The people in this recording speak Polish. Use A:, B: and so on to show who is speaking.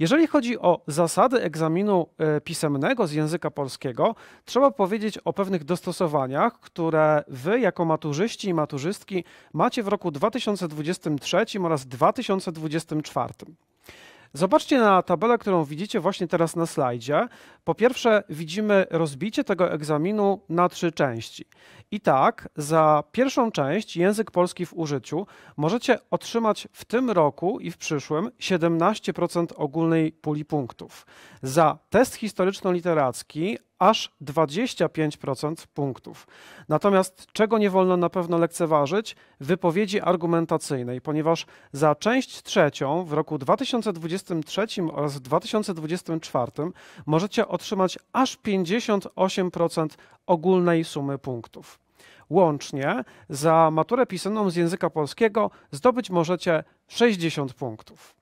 A: Jeżeli chodzi o zasady egzaminu e, pisemnego z języka polskiego, trzeba powiedzieć o pewnych dostosowaniach, które wy jako maturzyści i maturzystki macie w roku 2023 oraz 2024. Zobaczcie na tabelę, którą widzicie właśnie teraz na slajdzie. Po pierwsze, widzimy rozbicie tego egzaminu na trzy części. I tak, za pierwszą część, język polski w użyciu, możecie otrzymać w tym roku i w przyszłym 17% ogólnej puli punktów. Za test historyczno-literacki aż 25% punktów. Natomiast czego nie wolno na pewno lekceważyć? Wypowiedzi argumentacyjnej, ponieważ za część trzecią w roku 2023 oraz 2024 możecie otrzymać aż 58% ogólnej sumy punktów. Łącznie za maturę pisaną z języka polskiego zdobyć możecie 60 punktów.